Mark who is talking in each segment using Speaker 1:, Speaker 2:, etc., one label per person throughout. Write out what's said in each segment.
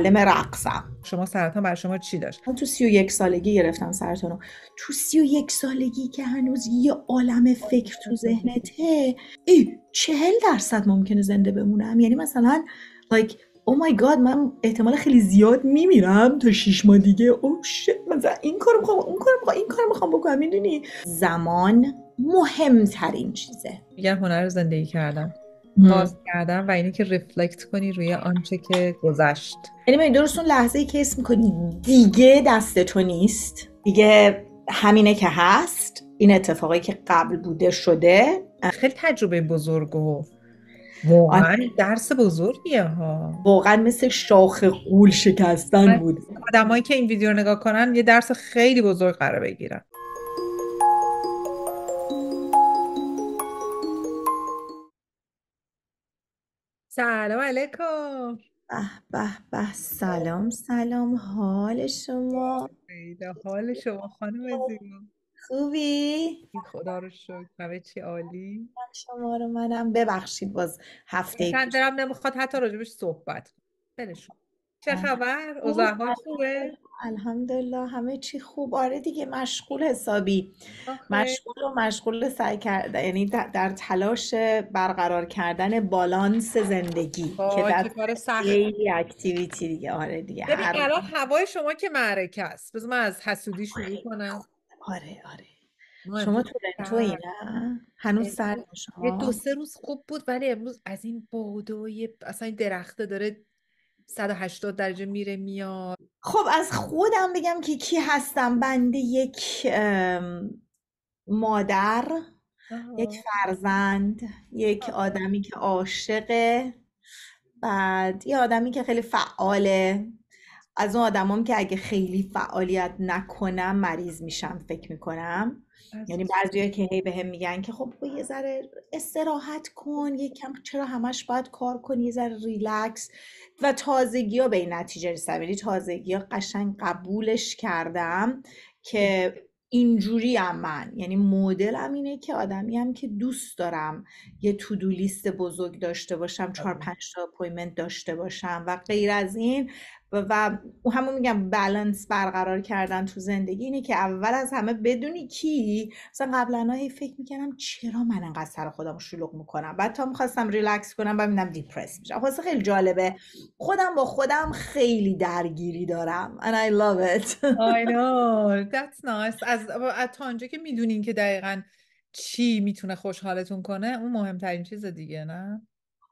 Speaker 1: معلم رقصم شما سرطان بر شما چی داشت من تو یک سالگی گرفتم سرطانو
Speaker 2: تو سی یک سالگی که هنوز یه عالم فکر تو ذهنته ای چهل درصد ممکنه زنده بمونم یعنی مثلا like او مای گاد من احتمال خیلی زیاد میمیرم تا شیش ماه دیگه او oh شت مثلا این کارو میخوام اون کارو میخوام این کارو میخوام بکنم میدونی زمان مهمترین چیزه
Speaker 1: یه هنر زندگی کردم باز
Speaker 2: کردن و اینه که رفلکت کنی روی آنچه که گذشت یعنی اون لحظه ای که اسم کنی دیگه دست تو نیست دیگه همینه که هست این اتفاقی که قبل بوده شده خیلی تجربه بزرگ
Speaker 1: و واقعا آره. درس بزرگیه ها واقعا مثل شاخ قول شکستن آره. بود آدمایی که این ویدیو نگاه کنن یه درس خیلی بزرگ قرار بگیرن سلام علیکم
Speaker 2: به به به سلام سلام حال شما
Speaker 1: خیلی حال شما خانم زیبا خوبی؟ خدا رو شکر همه چی عالی شما رو منم ببخشید باز هفته دارم نمیخواد حتی راجبش صحبت شما چه خبر؟ خب، اوضاع
Speaker 2: خوبه؟ الحمدلله همه چی خوب آره دیگه مشغول حسابی آخه. مشغول و مشغول سعی کرده یعنی در تلاش برقرار کردن بالانس زندگی که در کار اکتیویتی دیگه آره دیگه ببین الان
Speaker 1: هوای شما که معرکه است بذار من از حسودی آره. شروع کنم آره آره شما تورنتوی نه هنوز سرش یه دو سه روز خوب بود ولی امروز از این بادای اصلا این درخته داره 180 درجه میره میاد خب از
Speaker 2: خودم بگم که کی هستم بنده یک مادر یک فرزند یک آدمی که عاشقه بعد یه آدمی که خیلی فعاله از اون آدمام که اگه خیلی فعالیت نکنم مریض میشم فکر میکنم یعنی بعضی که هی به هم میگن که خب یه ذره استراحت کن یه کم چرا همش باید کار کنی یه ذره ریلکس و تازگی ها به این نتیجه رسیدم یعنی تازگی ها قشنگ قبولش کردم که اینجوری هم من یعنی مدلم اینه که آدمی هم که دوست دارم یه تودو لیست بزرگ داشته باشم چهار آره. پنج تا اپوینمنت داشته باشم و غیر از این و همون میگم بالانس برقرار کردن تو زندگی اینه که اول از همه بدونی کی مثلا قبلا هی فکر میکردم چرا من انقدر سر خودم شلوغ میکنم بعد تا میخواستم ریلکس کنم میدم دیپرس میشم خواسته خیلی جالبه خودم با خودم خیلی درگیری دارم and I love it I know
Speaker 1: that's nice از, تا آنجا که میدونین که دقیقا چی میتونه خوشحالتون کنه اون مهمترین چیز دیگه نه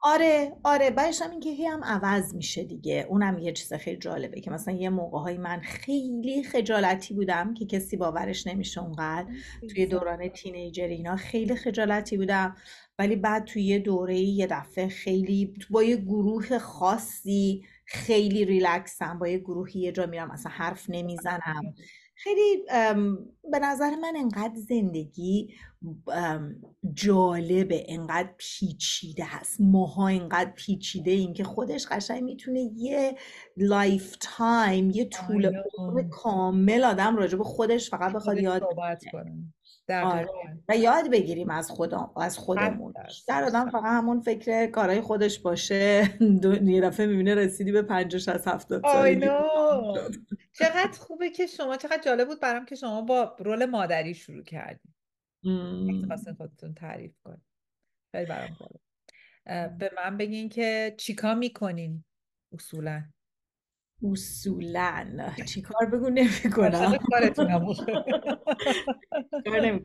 Speaker 2: آره آره بعدش هم اینکه هی هم عوض میشه دیگه اونم یه چیز خیلی جالبه که مثلا یه موقع های من خیلی خجالتی بودم که کسی باورش نمیشه اونقدر توی دوران تینیجر اینا خیلی خجالتی بودم ولی بعد توی یه دوره یه دفعه خیلی با یه گروه خاصی خیلی ریلکسم با یه گروهی یه جا میرم اصلا حرف نمیزنم خیلی به نظر من انقدر زندگی جالبه انقدر پیچیده هست ماها انقدر پیچیده این که خودش قشنگ میتونه یه لایف تایم یه طول آره. کامل آدم راجب خودش فقط بخواد یاد کنه آره. و یاد بگیریم از خدا، از خودمون در آدم فقط همون فکر کارهای خودش باشه یه دفعه میبینه رسیدی به 50 60 70 سالگی
Speaker 1: چقدر خوبه که شما چقدر جالب بود برام که شما با رول مادری شروع کردیم خواستن خودتون تعریف کنید خیلی برام خوبه به من بگین که چیکا میکنین اصولا اصولا کار بگو نمیکنم
Speaker 2: کار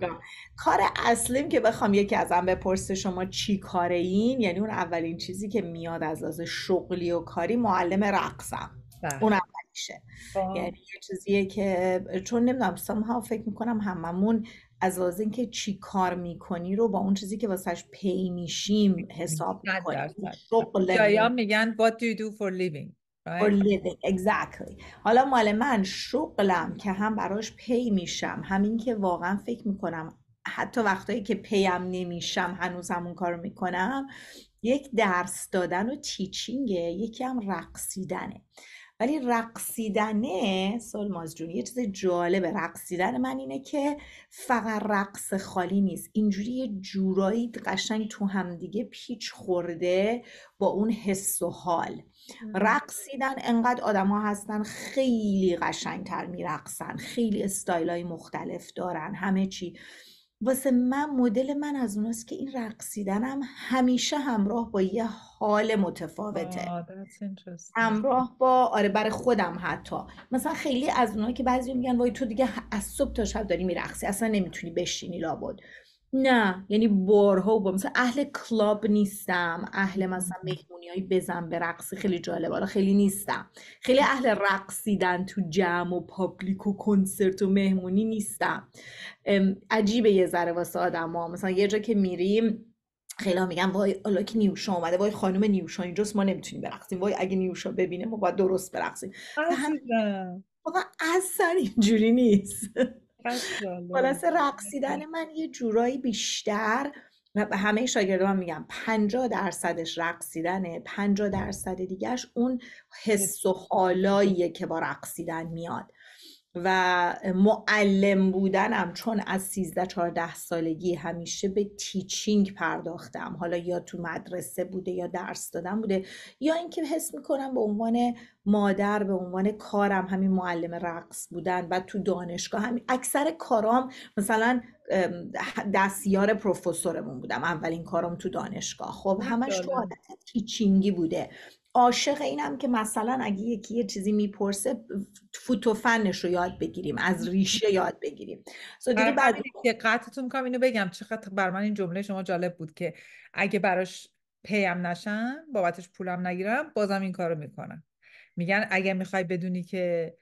Speaker 2: کار اصلیم که بخوام یکی ازم بپرسه شما چی کاره این یعنی اون اولین چیزی که میاد از از شغلی و کاری معلم رقصم بله. اون اولیشه خب. یعنی یه چیزیه که چون نمیدونم ها فکر میکنم هممون از از اینکه چی کار میکنی رو با اون چیزی که واسهش پی میشیم
Speaker 1: حساب میکنیم شغل میگن what do you do for living right.
Speaker 2: exactly. حالا مال من شغلم که هم براش پی میشم همین که واقعا فکر میکنم حتی وقتایی که پیم نمیشم هنوز همون کارو میکنم یک درس دادن و تیچینگه یکی هم رقصیدنه ولی رقصیدنه سال جون یه چیز جالبه رقصیدن من اینه که فقط رقص خالی نیست اینجوری یه جورایی قشنگ تو همدیگه پیچ خورده با اون حس و حال رقصیدن انقدر آدما هستن خیلی قشنگتر میرقصن خیلی استایل های مختلف دارن همه چی واسه من مدل من از اوناست که این رقصیدنم همیشه همراه با یه حال متفاوته همراه با آره برای خودم حتی مثلا خیلی از اونایی که بعضی میگن وای تو دیگه از صبح تا شب داری میرقصی اصلا نمیتونی بشینی لابد نه یعنی بارها و با مثلا اهل کلاب نیستم اهل مثلا مهمونی های بزن به رقصی خیلی جالب حالا خیلی نیستم خیلی اهل رقصیدن تو جمع و پابلیک و کنسرت و مهمونی نیستم عجیبه یه ذره واسه آدم ها مثلا یه جا که میریم خیلی میگم میگن وای حالا که نیوشا اومده وای خانم نیوشا اینجاست ما نمیتونیم برقصیم وای اگه نیوشا ببینه ما باید درست برقصیم واقعا اصلا اینجوری نیست خلاصه رقصیدن آره. من یه جورایی بیشتر و همه شاگردان هم میگم 50 درصدش رقصیدنه 50 درصد دیگهش اون حس و حالاییه که با رقصیدن میاد و معلم بودنم چون از 13 14 سالگی همیشه به تیچینگ پرداختم حالا یا تو مدرسه بوده یا درس دادن بوده یا اینکه حس میکنم به عنوان مادر به عنوان کارم همین معلم رقص بودن و تو دانشگاه همین اکثر کارام مثلا دستیار پروفسورمون بودم اولین کارم تو دانشگاه خب, خب، همش تو عادت تیچینگی بوده عاشق اینم که مثلا اگه یکی یه چیزی میپرسه فوت فنش رو یاد بگیریم از ریشه یاد بگیریم
Speaker 1: سودی بعد که میکنم اینو بگم چقدر بر من این جمله شما جالب بود که اگه براش پیم نشن بابتش پولم نگیرم بازم این کارو میکنم میگن اگه میخوای بدونی که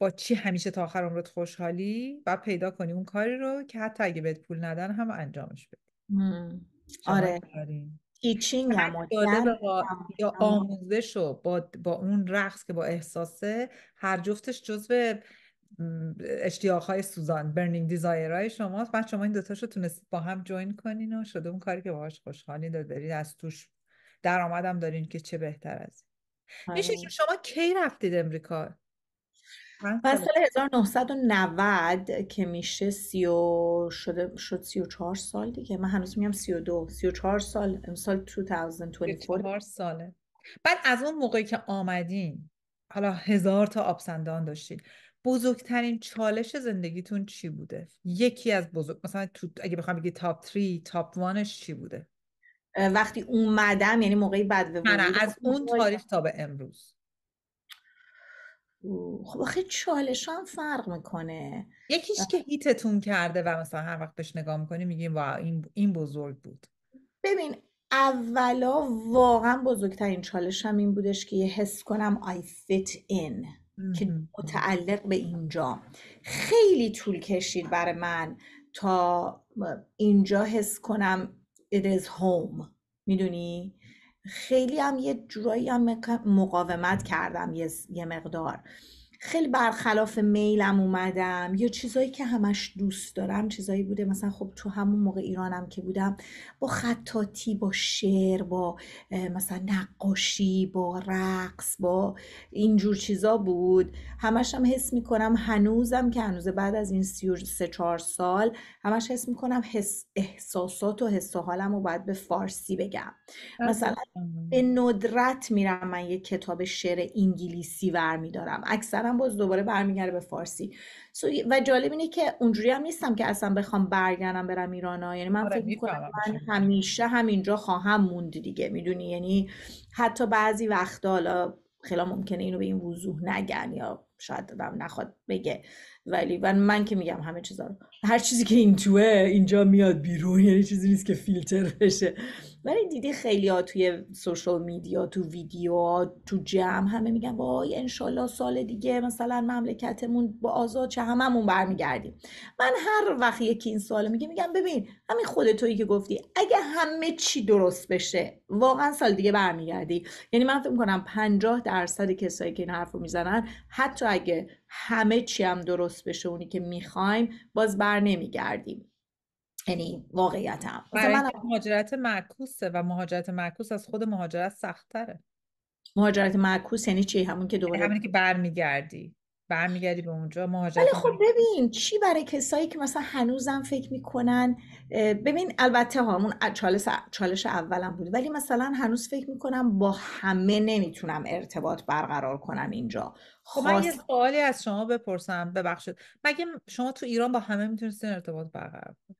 Speaker 1: با چی همیشه تا آخر عمرت خوشحالی و پیدا کنی اون کاری رو که حتی اگه بهت پول ندن هم انجامش بدی آره تیچینگ هم یا آموزش رو با, با اون رقص که با احساسه هر جفتش جزو اشتیاق های سوزان برنینگ دیزایر های شماست بعد شما این دوتاش رو تونستید با هم جوین کنین و شده اون کاری که باهاش خوشحالی دارید از توش درآمدم دارین که چه بهتر از میشه آره. شما کی رفتید امریکا من سال
Speaker 2: 1990 که میشه سی شده شد سی و چهار سال دیگه من هنوز میگم سی و دو سی و چهار سال امسال
Speaker 1: 2024 چهار ساله بعد از اون موقعی که آمدین حالا هزار تا آبسندان داشتید بزرگترین چالش زندگیتون چی بوده یکی از بزرگ مثلا تو... اگه بخوام بگی تاپ 3 تاپ 1 چی بوده وقتی اومدم یعنی موقعی بعد از اون تاریخ تا به امروز خب آخه
Speaker 2: چالش هم فرق میکنه
Speaker 1: یکیش که هیتتون کرده و مثلا هر وقت بهش نگاه میکنی میگیم وا این این بزرگ بود
Speaker 2: ببین اولا واقعا بزرگترین چالش هم این بودش که یه حس کنم I fit in که متعلق به اینجا خیلی طول کشید برای من تا اینجا حس کنم it is home میدونی خیلی هم یه جورایی هم مقاومت کردم یه مقدار خیلی برخلاف میلم اومدم یا چیزایی که همش دوست دارم چیزایی بوده مثلا خب تو همون موقع ایرانم که بودم با خطاتی با شعر با مثلا نقاشی با رقص با اینجور چیزا بود همش هم حس میکنم هنوزم که هنوز بعد از این سی و سه چهار سال همش حس میکنم حس احساسات و حس و حالم رو باید به فارسی بگم مثلا به ندرت میرم من یه کتاب شعر انگلیسی ور میدارم باز دوباره برمیگرده به فارسی و جالب اینه که اونجوری هم نیستم که اصلا بخوام برگردم برم ایران ها یعنی من آره، فکر میکنم من همیشه همینجا خواهم موند دیگه میدونی یعنی حتی بعضی وقت حالا خیلی ممکنه اینو به این وضوح نگن یا شاید دادم نخواد بگه ولی من, من که میگم همه چیزا هر چیزی که این توه اینجا میاد بیرون یعنی چیزی نیست که فیلتر بشه ولی دیدی خیلی ها توی سوشال میدیا تو ویدیو تو جمع همه میگن وای انشالله سال دیگه مثلا مملکتمون با آزاد چه هممون برمیگردیم من هر وقت یکی این سوال میگه میگم ببین همین خود تویی که گفتی اگه همه چی درست بشه واقعا سال دیگه برمیگردی یعنی من فکر میکنم پنجاه درصد کسایی که این حرف رو میزنن حتی اگه همه چی هم درست بشه اونی که میخوایم باز بر
Speaker 1: یعنی واقعیت هم من... مهاجرت معکوسه و مهاجرت معکوس از خود مهاجرت سختره مهاجرت معکوس یعنی چی همون که دوباره همونی که برمیگردی برمیگردی به اونجا مهاجرت ولی خب
Speaker 2: ببین چی برای کسایی که مثلا هنوزم فکر میکنن ببین البته همون چالش چالش اولم بود ولی مثلا هنوز فکر میکنم با همه نمیتونم ارتباط برقرار کنم اینجا
Speaker 1: خب من یه سوالی از شما بپرسم ببخشید مگه شما تو ایران با همه میتونستین ارتباط برقرار کنید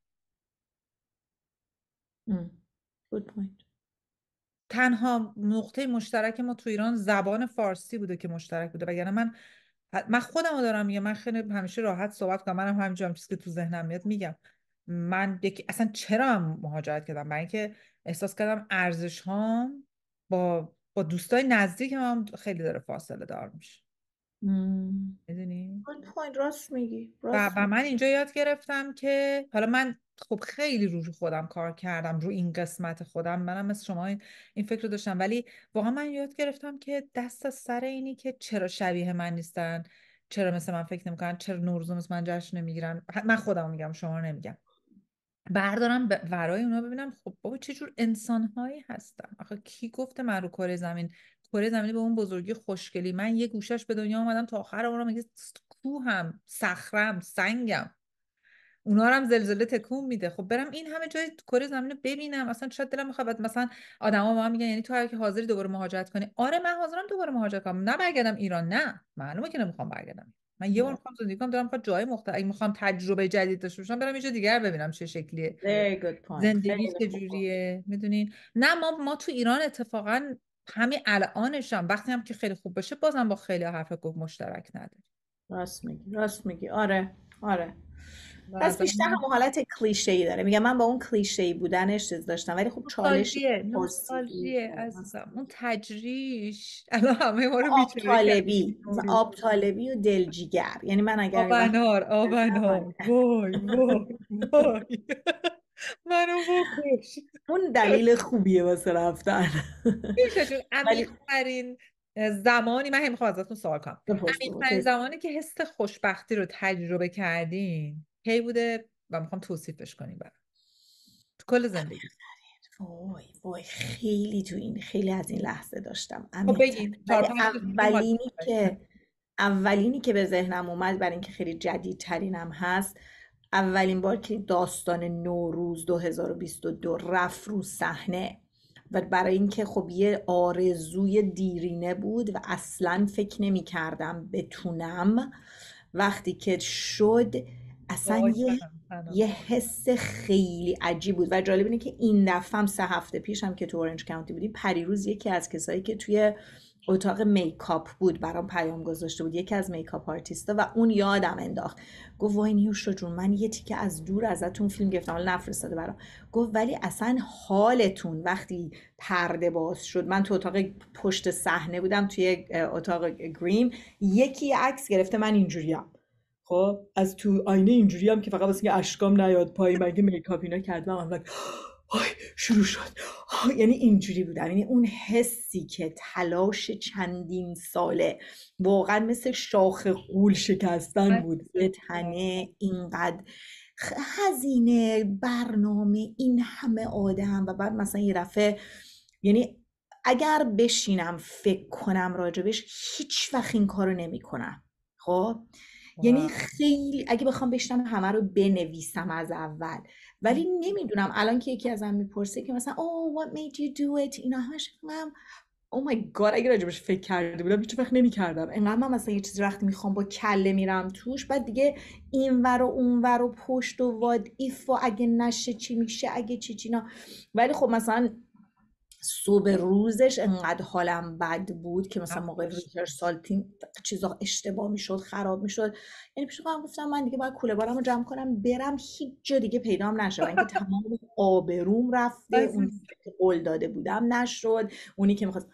Speaker 1: تنها نقطه مشترک ما تو ایران زبان فارسی بوده که مشترک بوده وگرنه من من خودم رو دارم میگم من خیلی همیشه راحت صحبت کنم منم هم همینجا هم چیزی که تو ذهنم میاد میگم من یکی اصلا چرا هم مهاجرت کردم برای اینکه احساس کردم ارزش هام با با دوستای نزدیک هم خیلی داره فاصله دار میشه میدونی؟ راست میگی و من اینجا یاد گرفتم که حالا من خب خیلی روی خودم کار کردم رو این قسمت خودم منم مثل شما این فکر رو داشتم ولی واقعا من یاد گرفتم که دست از سر اینی که چرا شبیه من نیستن چرا مثل من فکر نمیکنن چرا نوروز مثل من جشن نمیگیرن من خودم میگم شما نمیگم بردارم ب... ورای اونا ببینم خب بابا چه جور انسانهایی هستن آخه کی گفته من رو کره زمین کره زمینی به اون بزرگی خوشگلی من یه گوشش به دنیا اومدم تا آخر عمرم میگه کوهم صخرم سنگم اونا هم زلزله تکون میده خب برم این همه جای کره زمین رو ببینم اصلا شاید دلم میخواد مثلا آدما ما میگن یعنی تو هر که حاضری دوباره مهاجرت کنی آره من حاضرم دوباره مهاجرت کنم نه برگردم ایران نه معلومه که نمیخوام برگردم من یه بار میخوام زندگی کنم دارم میخوام جای مختلف میخوام تجربه جدید داشته باشم برم یه جای دیگر ببینم چه شکلیه زندگی چجوریه میدونین نه ما ما تو ایران اتفاقا همین هم وقتی هم که خیلی خوب باشه بازم با خیلی حرف گفت مشترک نداری راست میگی راست میگی آره آره پس بیشتر هم
Speaker 2: حالت کلیشه ای داره میگم من با اون کلیشه ای بودنش چیز داشتم ولی خب چالش
Speaker 1: عزیزم اون تجریش
Speaker 2: الان همه ما رو طالبی
Speaker 1: آب طالبی
Speaker 2: و دلجیگر یعنی من اگر آبنار
Speaker 1: آبنار وای وای منو بکش اون دلیل خوبیه واسه رفتن میشه زمانی من هم میخوام ازتون سوال کنم امیدترین زمانی که حس خوشبختی رو تجربه کردین بوده و میخوام توصیفش کنیم برای تو کل آره، زندگی آره.
Speaker 2: وای وای خیلی تو این خیلی از این لحظه داشتم خب اولینی که اولینی که به ذهنم اومد برای اینکه خیلی جدیدترینم هست اولین بار که داستان نوروز 2022 رفت رو صحنه و برای اینکه خب یه آرزوی دیرینه بود و اصلا فکر نمی کردم بتونم وقتی که شد اصلا یه, یه حس خیلی عجیب بود و جالب اینه که این دفعه هم سه هفته پیش هم که تو اورنج کاونتی بودیم پریروز یکی از کسایی که توی اتاق میکاپ بود برام پیام گذاشته بود یکی از میکاپ آرتیستا و اون یادم انداخت گفت وای جون من یه تیکه از دور ازتون فیلم گرفتم حالا نفرستاده برام گفت ولی اصلا حالتون وقتی پرده باز شد من تو اتاق پشت صحنه بودم توی اتاق گریم یکی عکس گرفته من اینجوریم خب از تو آینه اینجوری هم که فقط واسه اینکه اشکام نیاد پای مگه میکاپ اینا کردم من آی شروع شد یعنی اینجوری بودم یعنی اون حسی که تلاش چندین ساله واقعا مثل شاخ قول شکستن بود به تنه اینقدر هزینه برنامه این همه آدم و بعد مثلا یه رفه یعنی اگر بشینم فکر کنم راجبش هیچ وقت این کارو کنم خب یعنی خیلی اگه بخوام بشنم همه رو بنویسم از اول ولی نمیدونم الان که یکی ازم میپرسه که مثلا او oh, what made you do it اینا همش او مای گاد اگه راجبش فکر کرده بودم هیچ وقت نمیکردم انقدر من مثلا یه چیزی وقتی میخوام با کله میرم توش بعد دیگه ور و اونور و پشت و واد ایف و اگه نشه چی میشه اگه چی چینا ولی خب مثلا صبح روزش انقدر حالم بد بود که مثلا موقع ریهرسال تیم چیزا اشتباه میشد خراب میشد یعنی پیش خودم گفتم من دیگه باید کوله بارم رو جمع کنم برم هیچ جا دیگه پیدام نشه اینکه تمام آبروم رفته اون که قول داده بودم نشد اونی که میخواست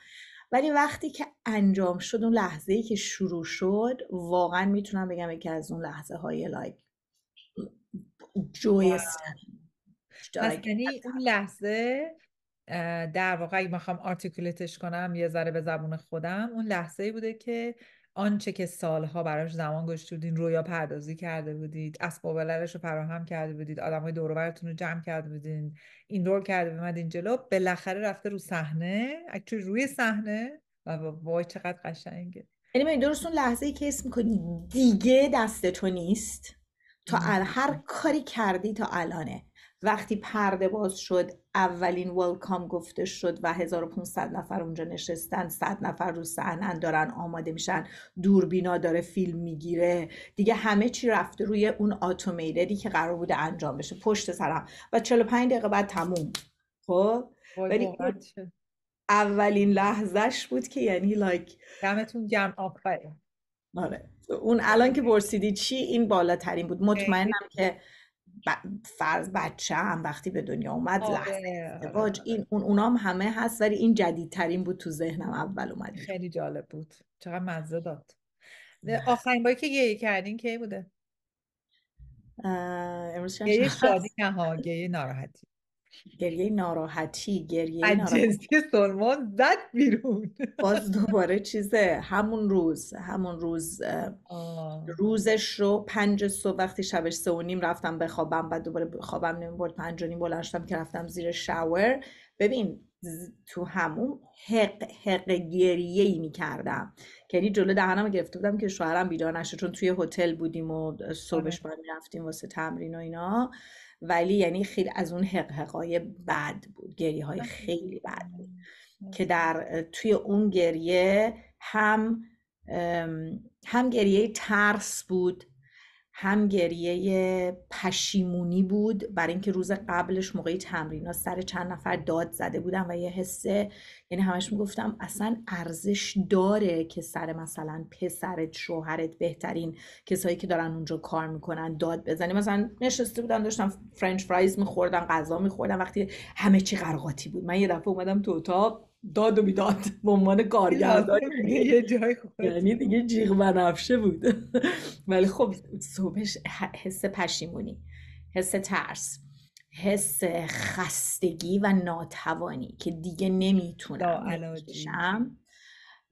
Speaker 2: ولی وقتی که انجام شد اون لحظه ای که شروع شد واقعا میتونم بگم یکی از اون لحظه های لایک جویستن
Speaker 1: یعنی اون لحظه در واقع اگه میخوام آرتیکولیتش کنم یه ذره به زبون خودم اون لحظه ای بوده که آنچه که سالها براش زمان گشته بودین رویا پردازی کرده بودید اسباب رو فراهم کرده بودید های دورورتون رو جمع کرده بودین این دور کرده این جلو بالاخره رفته رو صحنه اکچولی روی صحنه و وای چقدر قشنگه یعنی درست اون
Speaker 2: لحظه ای که اسم میکنی دیگه دست تو نیست تا هر کاری کردی تا الانه وقتی پرده باز شد اولین ولکام گفته شد و 1500 نفر اونجا نشستن 100 نفر رو صحنن دارن آماده میشن دوربینا داره فیلم میگیره دیگه همه چی رفته روی اون اتومیتدی که قرار بوده انجام بشه پشت سرم و 45 دقیقه بعد تموم خب ولی اولین لحظهش بود که یعنی لایک
Speaker 1: دمتون جمع
Speaker 2: آفرین آره اون الان که برسیدی چی این بالاترین بود مطمئنم که ب... فرض بچه هم وقتی به دنیا اومد لحظه آره، آره، این آره. اون اونام همه هست ولی این جدیدترین بود تو ذهنم اول اومد خیلی جالب بود چقدر مزه داد
Speaker 1: آخرین باری که گیه کردین کی بوده امروز شادی
Speaker 2: نه ها گیه ناراحتی گریه ناراحتی گریه ناراحتی سلمان زد بیرون باز دوباره چیزه همون روز همون روز روزش رو پنج صبح وقتی شبش سه و نیم رفتم بخوابم بعد دوباره خوابم نمیبرد پنج و نیم بلند شدم که رفتم زیر شاور ببین تو همون حق حق گریه ای می کردم یعنی جلو دهنم گرفته بودم که شوهرم بیدار نشه چون توی هتل بودیم و صبحش آره. باید میرفتیم واسه تمرین و اینا ولی یعنی خیلی از اون حقهای بد بود گریه های بله. خیلی بد بله. بود بله. که در توی اون گریه هم هم گریه ترس بود هم گریه پشیمونی بود برای اینکه روز قبلش موقعی تمرین ها سر چند نفر داد زده بودم و یه حسه یعنی همش میگفتم اصلا ارزش داره که سر مثلا پسرت شوهرت بهترین کسایی که دارن اونجا کار میکنن داد بزنی مثلا نشسته بودم داشتم فرنچ فرایز میخوردم غذا میخوردم وقتی همه چی قرقاتی بود من یه دفعه اومدم تو اتاق داد و بیداد به عنوان کارگردان یه
Speaker 1: جای یعنی, یعنی دیگه جیغ
Speaker 2: و نفشه بود ولی خب صبحش حس پشیمونی حس ترس حس خستگی و ناتوانی که دیگه نمیتونم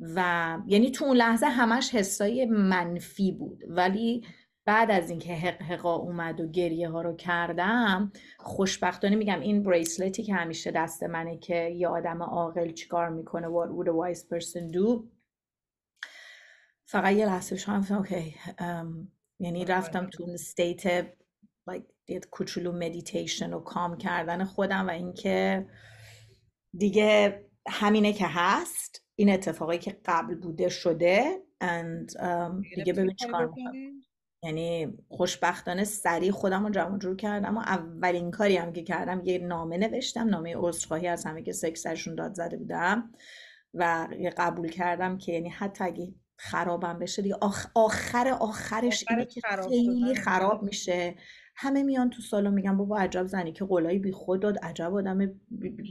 Speaker 2: و یعنی تو اون لحظه همش حسای منفی بود ولی بعد از اینکه حق حقا اومد و گریه ها رو کردم خوشبختانه میگم این بریسلتی که همیشه دست منه که یه آدم عاقل چیکار میکنه what would a wise person do فقط یه لحظه شدم اوکی یعنی آره. رفتم تو اون استیت like, کوچولو مدیتیشن و کام کردن خودم و اینکه دیگه همینه که هست این اتفاقی که قبل بوده شده and دیگه ببین چیکار میکنم یعنی خوشبختانه سریع خودم رو جمع جور کردم اما اولین کاری هم که کردم یه نامه نوشتم نامه عذرخواهی از همه که سکسشون داد زده بودم و قبول کردم که یعنی حتی اگه خرابم بشه دیگه آخر آخرش اینه که خیلی خراب میشه همه میان تو سالن میگن بابا عجب زنی که قلای بی خود داد عجب آدم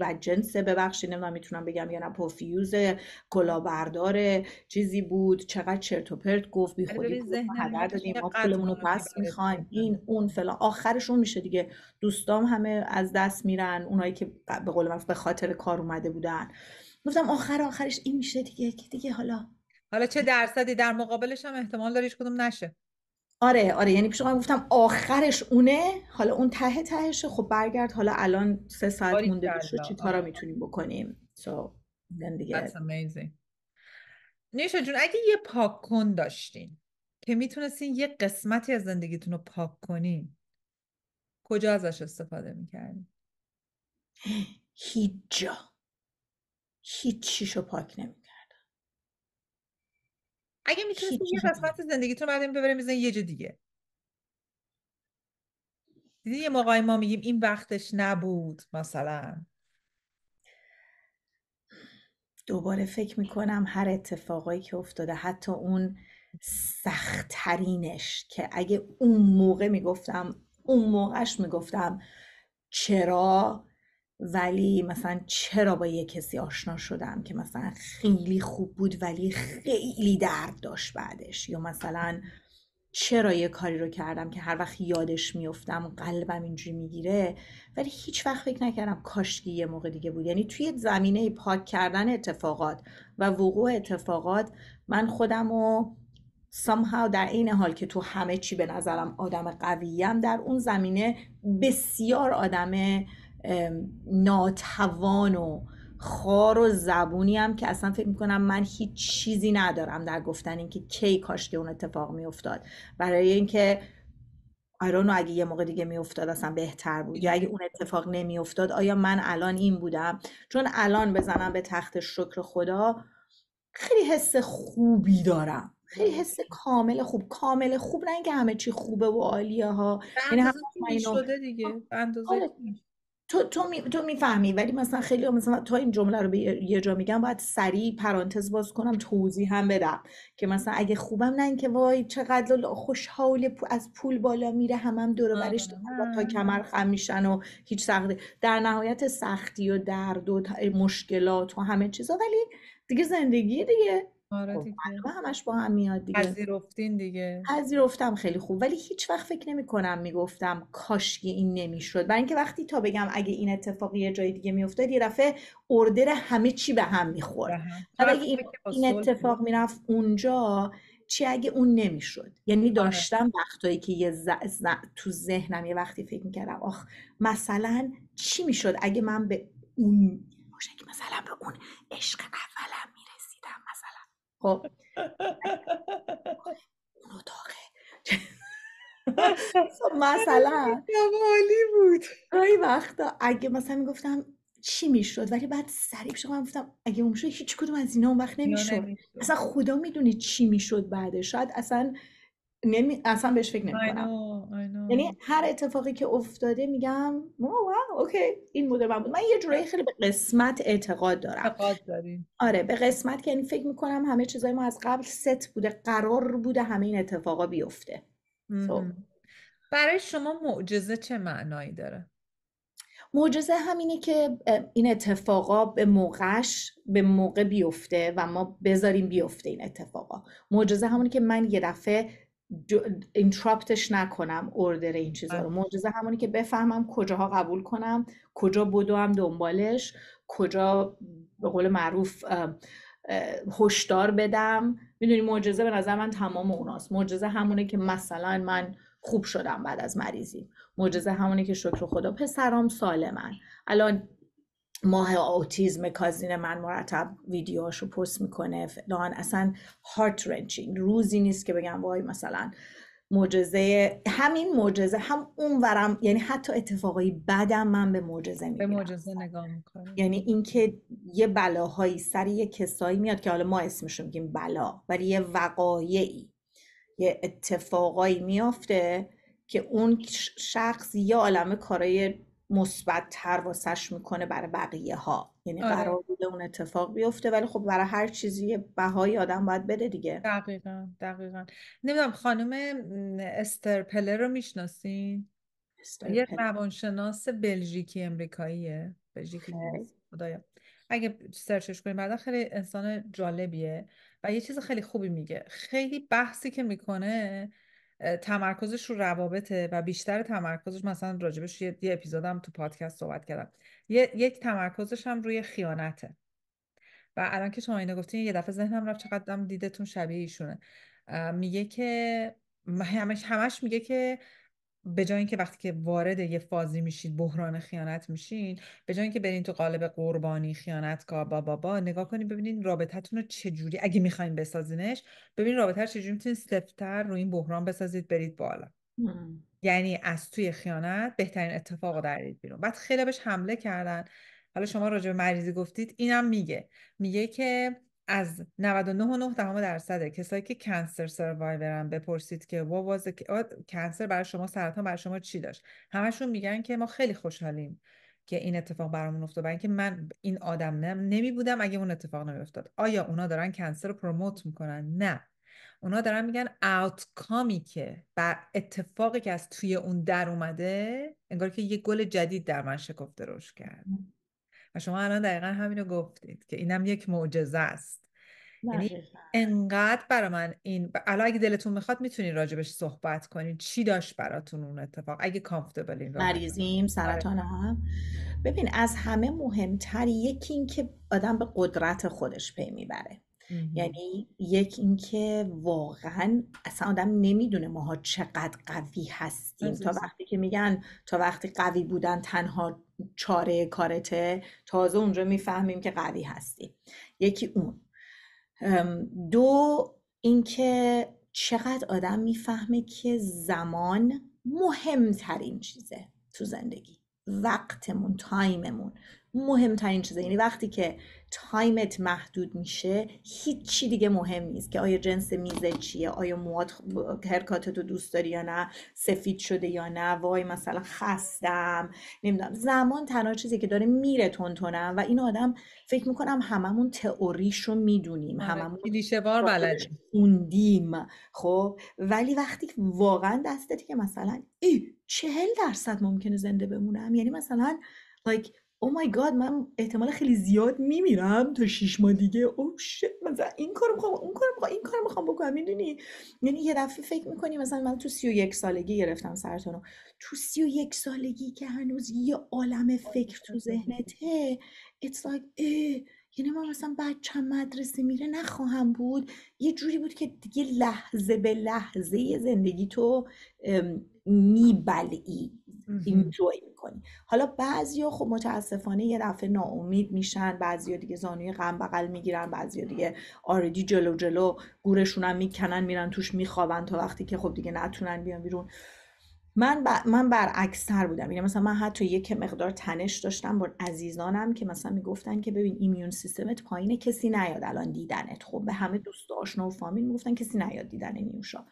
Speaker 2: بدجنسه ببخشید نمیدونم میتونم بگم یا نه کلا کلاهبردار چیزی بود چقدر چرت و پرت گفت آره بی خودی هدر دادیم ما پولمون رو پس میخوایم آره. این اون فلا آخرشون میشه دیگه دوستام همه از دست میرن اونایی که به قول من به خاطر کار اومده بودن گفتم آخر آخرش این میشه دیگه که دیگه حالا
Speaker 1: حالا چه درصدی در مقابلش هم احتمال داره کدوم نشه
Speaker 2: آره آره یعنی پیش گفتم آخرش اونه حالا اون ته تهشه خب برگرد حالا الان سه ساعت مونده بشه چی کارا آره. میتونیم بکنیم
Speaker 1: so دیگه That's amazing. نیشا جون اگه یه پاک کن داشتین که میتونستین یه قسمتی از زندگیتون رو پاک کنین کجا ازش استفاده میکردین هیچ جا هیچ پاک نمی اگه میتونستی یه قسمت زندگیتون رو بعدین ببریم بزنین یه جه دیگه دیدی یه موقعی ما میگیم این وقتش نبود مثلا
Speaker 2: دوباره فکر میکنم هر اتفاقایی که افتاده حتی اون سختترینش که اگه اون موقع میگفتم اون موقعش میگفتم چرا ولی مثلا چرا با یه کسی آشنا شدم که مثلا خیلی خوب بود ولی خیلی درد داشت بعدش یا مثلا چرا یه کاری رو کردم که هر وقت یادش میفتم قلبم اینجوری میگیره ولی هیچ وقت فکر نکردم کاشکی یه موقع دیگه بود یعنی توی زمینه پاک کردن اتفاقات و وقوع اتفاقات من خودم و somehow در این حال که تو همه چی به نظرم آدم قویم در اون زمینه بسیار آدم ناتوان و خار و زبونی هم که اصلا فکر میکنم من هیچ چیزی ندارم در گفتن اینکه کی کاش که اون اتفاق میافتاد برای اینکه ایرانو اگه یه موقع دیگه میافتاد اصلا بهتر بود یا اگه اون اتفاق نمیافتاد آیا من الان این بودم چون الان بزنم به تخت شکر خدا خیلی حس خوبی دارم خیلی حس کامل خوب کامل خوب نه اینکه همه چی خوبه و عالیه ها یعنی شده دیگه تو تو می، تو میفهمی ولی مثلا خیلی مثلا تا این جمله رو به یه جا میگم باید سریع پرانتز باز کنم توضیح هم بدم که مثلا اگه خوبم نه اینکه وای چقدر خوشحال از پول بالا میره همم هم دور آره، آره. تا کمر خم میشن و هیچ سختی در نهایت سختی و درد و مشکلات و همه چیزا ولی دیگه زندگی دیگه آره خب، همش با هم میاد دیگه
Speaker 1: پذیرفتین دیگه
Speaker 2: پذیرفتم خیلی خوب ولی هیچ وقت فکر نمی کنم میگفتم کاش این نمیشد برای اینکه وقتی تا بگم اگه این اتفاق یه جای دیگه میافتاد یه دفعه اردر همه چی به هم میخورد اگه این, این اتفاق میرفت اونجا چی اگه اون نمیشد یعنی آره. داشتم وقتایی که یه تو ذهنم یه وقتی فکر میکردم آخ مثلا چی میشد اگه من به اون مثلا به اون عشق خب اتاقه خب، مثلا عالی بود وقتا اگه مثلا میگفتم چی میشد ولی بعد سریع شما من گفتم اگه اون شد هیچ کدوم از اینا اون وقت نمیشد اصلا خدا میدونه چی میشد بعدش شاید اصلا نمی... اصلا بهش فکر
Speaker 1: نمیکنم یعنی
Speaker 2: هر اتفاقی که افتاده میگم واو اوکی این مدل من بود من یه جورایی خیلی به قسمت اعتقاد
Speaker 1: دارم اعتقاد داریم
Speaker 2: آره به قسمت که یعنی فکر میکنم همه چیزای ما از قبل ست بوده قرار
Speaker 1: بوده همه این اتفاقا بیفته خب. برای شما معجزه چه معنایی داره
Speaker 2: معجزه همینه که این اتفاقا به موقعش به موقع بیفته و ما بذاریم بیفته این اتفاقا معجزه همونه که من یه دفعه اینتراپتش نکنم اردر این چیزا رو آره. معجزه همونی که بفهمم کجاها قبول کنم کجا هم دنبالش کجا به قول معروف هشدار بدم میدونی معجزه به نظر من تمام اوناست معجزه همونه که مثلا من خوب شدم بعد از مریضی معجزه همونه که شکر خدا پسرام سالمن الان ماه آوتیزم کازین من مرتب ویدیوهاشو پست میکنه فلان اصلا هارت رنچینگ روزی نیست که بگم وای مثلا معجزه همین معجزه هم اونورم یعنی حتی اتفاقای بدم من به معجزه میگیرم به معجزه نگاه میکنم یعنی اینکه یه بلاهایی سر یه کسایی میاد که حالا ما اسمش رو میگیم بلا ولی یه وقایعی یه اتفاقایی میافته که اون شخص یه عالمه کارای مثبتتر واسش میکنه برای بقیه ها یعنی آره. قرار اون اتفاق بیفته ولی خب برای هر چیزی بهای آدم باید بده دیگه
Speaker 1: دقیقا دقیقا نمیدونم خانم استرپلر رو میشناسین یه روانشناس بلژیکی امریکاییه بلژیکی اگه سرچش کنیم بعدا خیلی انسان جالبیه و یه چیز خیلی خوبی میگه خیلی بحثی که میکنه تمرکزش رو روابطه و بیشتر تمرکزش مثلا راجبش یه, یه اپیزودم تو پادکست صحبت کردم یه، یک تمرکزش هم روی خیانته و الان که شما اینو گفتین یه دفعه ذهنم رفت چقدرم دیدتون شبیه ایشونه میگه که همش همش میگه که به جای اینکه وقتی که وارد یه فازی میشید بحران خیانت میشین به جای اینکه برین تو قالب قربانی خیانت کار با بابا نگاه کنید ببینین رابطتون رو جوری. اگه میخواین بسازینش ببین رابطه رو چجوری میتونین سفتتر رو این بحران بسازید برید بالا یعنی از توی خیانت بهترین اتفاق رو درید بیرون بعد خیلی بهش حمله کردن حالا شما راجع به مریضی گفتید اینم میگه میگه که از 99.9 درصد کسایی که کنسر سروایورن بپرسید که وا کانسر برای شما سرطان برای شما چی داشت همشون میگن که ما خیلی خوشحالیم که این اتفاق برامون افتاد برای اینکه من این آدم نمی بودم اگه اون اتفاق افتاد آیا اونا دارن کنسر رو پروموت میکنن نه اونا دارن میگن آوتکامی که بر اتفاقی که از توی اون در اومده انگار که یه گل جدید در من شکفته روش کرد و شما الان دقیقا همینو گفتید که اینم یک معجزه است یعنی انقدر برای من این الان اگه دلتون میخواد میتونین راجبش صحبت کنین چی داشت براتون اون اتفاق اگه کامفتبلین مریضیم آره. سرطان
Speaker 2: هم ببین از همه مهمتر یکی این که آدم به قدرت خودش پی میبره یعنی یک اینکه واقعا اصلا آدم نمیدونه ماها چقدر قوی هستیم تا وقتی که میگن تا وقتی قوی بودن تنها چاره کارته تازه اونجا میفهمیم که قوی هستی یکی اون دو اینکه چقدر آدم میفهمه که زمان مهمترین چیزه تو زندگی وقتمون تایممون مهمترین چیزه یعنی وقتی که تایمت محدود میشه هیچی دیگه مهم نیست که آیا جنس میزه چیه آیا مواد هرکاتتو دوست داری یا نه سفید شده یا نه وای مثلا خستم نمیدونم زمان تنها چیزی که داره میره تونتونم و این آدم فکر میکنم هممون تئوریش رو میدونیم آره. هممون بار بلدیم خوندیم خب ولی وقتی واقعا دستتی که مثلا ای چهل درصد ممکنه زنده بمونم یعنی مثلا like او مای گاد من احتمال خیلی زیاد میمیرم تا شیش ماه دیگه او شت مثلا این کارو میخوام اون کارو میخوام این کارو میخوام بکنم میدونی یعنی یه دفعه فکر میکنی مثلا من تو سی و یک سالگی گرفتم سرطانو تو سی و یک سالگی که هنوز یه عالم فکر تو ذهنته it's like یعنی من مثلا چند مدرسه میره نخواهم بود یه جوری بود که دیگه لحظه به لحظه زندگی تو میبلعی اینجوی حالا بعضیا خب متاسفانه یه دفعه ناامید میشن بعضیا دیگه زانوی غم بغل میگیرن بعضیا دیگه آردی جلو جلو گورشون میکنن میرن توش میخوابن تا وقتی که خب دیگه نتونن بیان بیرون من, ب... من برعکستر بودم یعنی مثلا من حتی یک مقدار تنش داشتم با عزیزانم که مثلا میگفتن که ببین ایمیون سیستمت پایین کسی نیاد الان دیدنت خب به همه دوست آشنا و فامیل میگفتن کسی نیاد دیدن نیوشا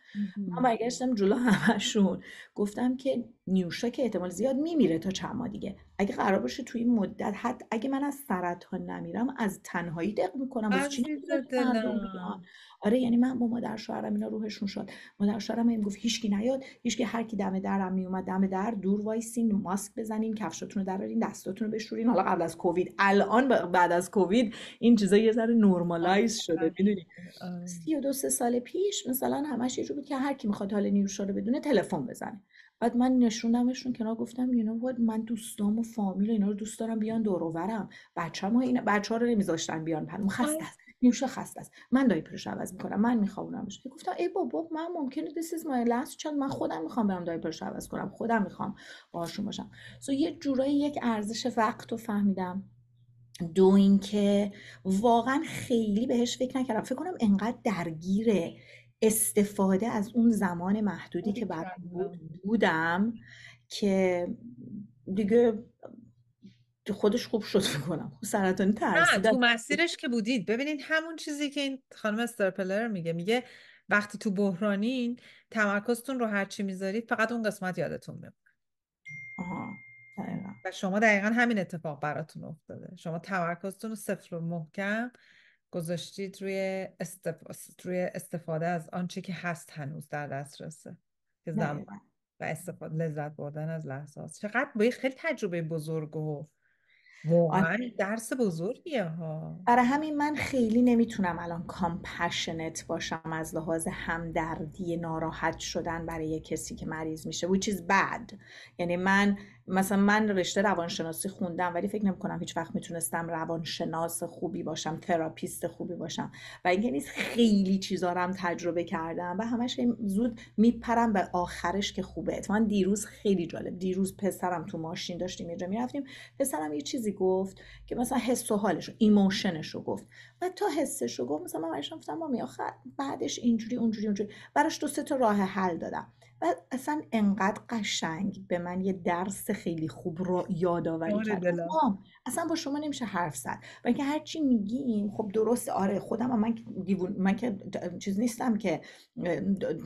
Speaker 2: من برگشتم جلو همشون گفتم که نیوشا که احتمال زیاد میمیره تا چند ماه دیگه اگه قرار باشه توی این مدت حتی اگه من از سرطان نمیرم از تنهایی دق میکنم آره یعنی من با مادر شوهرم اینا روحشون شد مادر شوهرم این گفت هیچکی نیاد هیچکی هر کی دم درم میومد دم در دور وایسین ماسک بزنین کفشتون رو درارین دستاتون رو بشورین حالا قبل از کووید الان بعد از کووید این چیزا یه ذره نورمالایز آره، شده آره، میدونی 32 آره. سه سال پیش مثلا همش یه بود که هر کی میخواد حال نیوشا رو بدونه تلفن بزنه بعد من نشوندمشون کنار گفتم یو نو من دوستام و فامیل و اینا رو دوست دارم بیان دور و برم بچه‌ها اینا بچه‌ها رو نمیذاشتن بیان پر نیوشا خسته است من پروش عوض میکنم من میخوابونمش گفتم ای بابا من ممکنه this is my last چون من خودم میخوام برم پروش عوض کنم خودم میخوام باهاشون باشم سو یه جورایی یک ارزش وقت رو فهمیدم دو اینکه واقعا خیلی بهش فکر نکردم فکر کنم انقدر درگیر استفاده از اون زمان محدودی که بعد بودم که
Speaker 1: دیگه خودش خوب شد کنم خب سرطانی ترسید نه تو مسیرش که بودید ببینید همون چیزی که این خانم استرپلر میگه میگه وقتی تو بحرانین تمرکزتون رو هرچی میذارید فقط اون قسمت یادتون میمونه و شما دقیقا همین اتفاق براتون افتاده شما تمرکزتون رو صفر و محکم گذاشتید روی, روی استفاده از آنچه که هست هنوز در دسترسه که و استفاده لذت بردن از لحظات چقدر با خیلی تجربه بزرگ و واقعا آره، درس بزرگیه ها
Speaker 2: برای همین من خیلی نمیتونم الان کامپشنت باشم از لحاظ همدردی ناراحت شدن برای کسی که مریض میشه which is bad یعنی من مثلا من رشته روانشناسی خوندم ولی فکر نمیکنم هیچ وقت میتونستم روانشناس خوبی باشم تراپیست خوبی باشم و اینکه نیست خیلی چیزا تجربه کردم و همش زود میپرم به آخرش که خوبه اتفاقا دیروز خیلی جالب دیروز پسرم تو ماشین داشتیم اینجا میرفتیم پسرم یه چیزی گفت که مثلا حس و حالش ایموشنش رو گفت و تا حسش رو گفت مثلا من گفتم ما آخر بعدش اینجوری اونجوری اونجوری براش دو سه تا راه حل دادم و اصلا انقدر قشنگ به من یه درس خیلی خوب رو یادآوری آره کرد اصلا با شما نمیشه حرف زد و اینکه هر چی میگیم خب درست آره خودم من دیوون من که چیز نیستم که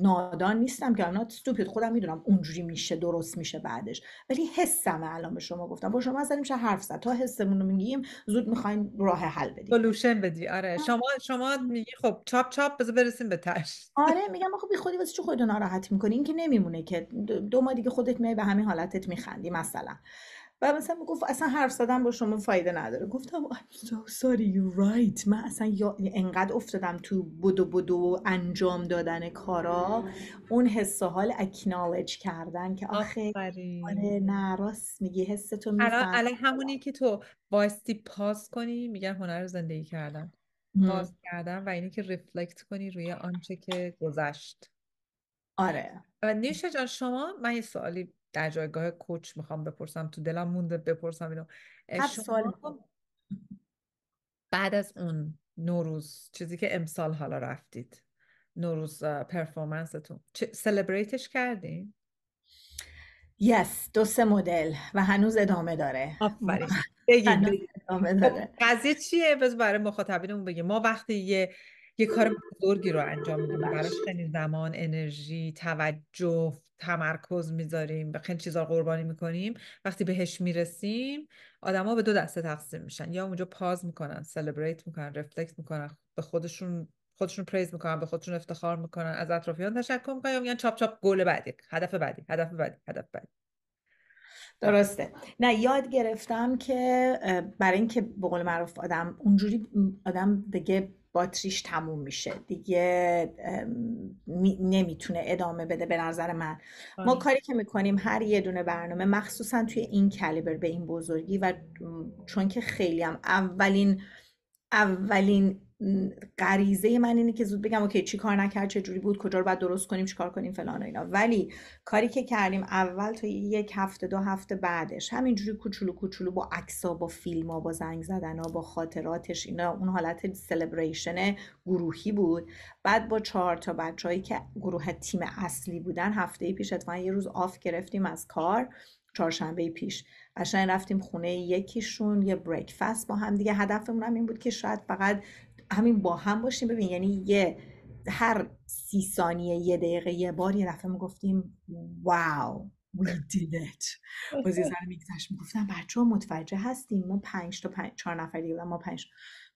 Speaker 2: نادان نیستم که نات استوپید خودم میدونم اونجوری میشه درست میشه بعدش ولی حسم الان به شما گفتم با شما اصلا نمیشه حرف زد تا حسمون رو میگیم زود میخواین راه حل بدیم
Speaker 1: سولوشن بدی آره شما شما میگی خب چاپ چاپ بذار برسیم به تش
Speaker 2: آره میگم خب بی خودی واسه چه خودت ناراحت میکنی اینکه که نمیمونه که دو ما دیگه خودت میای به همین حالتت میخندی مثلا و مثلا میگفت اصلا حرف زدن با شما فایده نداره گفتم I'm so sorry you right من اصلا یا یعنی انقدر افتادم تو بدو بدو انجام دادن کارا اون حس حال اکنالج کردن که
Speaker 1: آخه آره
Speaker 2: نه میگی حس تو میفهم الان
Speaker 1: همونی که تو باستی پاس کنی میگن هنر رو زندگی کردن پاس کردن و اینی که رفلکت کنی روی آنچه که گذشت آره و نیوشا جان شما من یه سوالی در جایگاه کوچ میخوام بپرسم تو دلم مونده بپرسم اینو خب بعد از اون نوروز چیزی که امسال حالا رفتید نوروز پرفورمنستون سلبریتش کردین؟ یس دو سه مدل
Speaker 2: و هنوز ادامه داره آفرین خب،
Speaker 1: قضیه چیه بذار برای مخاطبینمون بگیم ما وقتی یه یه کار بزرگی رو انجام میدیم براش خیلی زمان انرژی توجه تمرکز میذاریم به خیلی چیزا قربانی میکنیم وقتی بهش میرسیم آدما به دو دسته تقسیم میشن یا اونجا پاز میکنن سلبریت میکنن رفلکت میکنن به خودشون خودشون پریز میکنن به خودشون افتخار میکنن از اطرافیان تشکر میکنن یا میگن چاپ چاپ گل بعدی هدف بعدی هدف بعدی هدف بعدی
Speaker 2: درسته نه یاد گرفتم که برای اینکه به قول معروف آدم اونجوری آدم بگه. باتریش تموم میشه دیگه نمیتونه ادامه بده به نظر من ما آره. کاری که میکنیم هر یه دونه برنامه مخصوصا توی این کلیبر به این بزرگی و چون که خیلی هم اولین اولین غریزه من اینه که زود بگم اوکی چی کار نکرد چه جوری بود کجا رو باید درست کنیم چی کار کنیم فلان و اینا ولی کاری که کردیم اول تا یک هفته دو هفته بعدش همینجوری کوچولو کوچولو با ها با فیلم با زنگ زدن ها با خاطراتش اینا اون حالت سلبریشن گروهی بود بعد با چهار تا بچههایی که گروه تیم اصلی بودن هفته پیش اتفاقا یه روز آف گرفتیم از کار چهارشنبه پیش قشنگ رفتیم خونه یکیشون یه بریکفست با هم دیگه هدفمون هم این بود که شاید فقط همین با هم باشیم ببین یعنی یه هر سی ثانیه یه دقیقه یه بار یه دفعه میگفتیم واو we did it بازی سر میگذشت میگفتم بچه ها متوجه هستیم ما پنج تا پنج... چهار نفر ما پنج